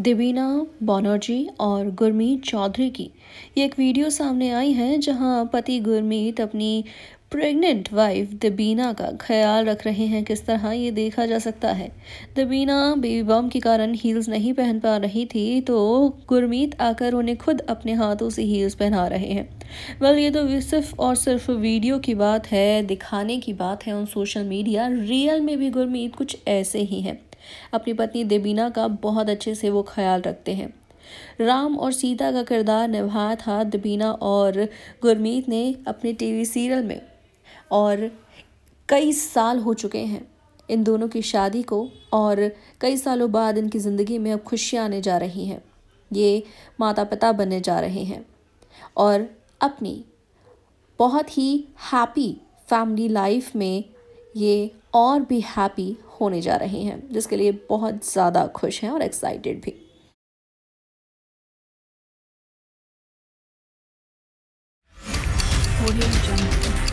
दिवीना बनर्जी और गुरमीत चौधरी की ये एक वीडियो सामने आई है जहां पति गुरमीत अपनी प्रेग्नेंट वाइफ दबीना का ख्याल रख रहे हैं किस तरह ये देखा जा सकता है दबीना बेबी बम के कारण हील्स नहीं पहन पा रही थी तो गुरमीत आकर उन्हें खुद अपने हाथों से हील्स पहना रहे हैं वेल ये तो सिर्फ और सिर्फ वीडियो की बात है दिखाने की बात है उन सोशल मीडिया रियल में भी गुरमीत कुछ ऐसे ही हैं अपनी पत्नी देबीना का बहुत अच्छे से वो ख्याल रखते हैं राम और सीता का किरदार निभाया था दबीना और गुरमीत ने अपने टीवी सीरियल में और कई साल हो चुके हैं इन दोनों की शादी को और कई सालों बाद इनकी ज़िंदगी में अब खुशियाँ आने जा रही हैं ये माता पिता बनने जा रहे हैं और अपनी बहुत ही हैप्पी फैमिली लाइफ में ये और भी हैप्पी होने जा रहे हैं जिसके लिए बहुत ज़्यादा खुश हैं और एक्साइटेड भी Audio Jungle.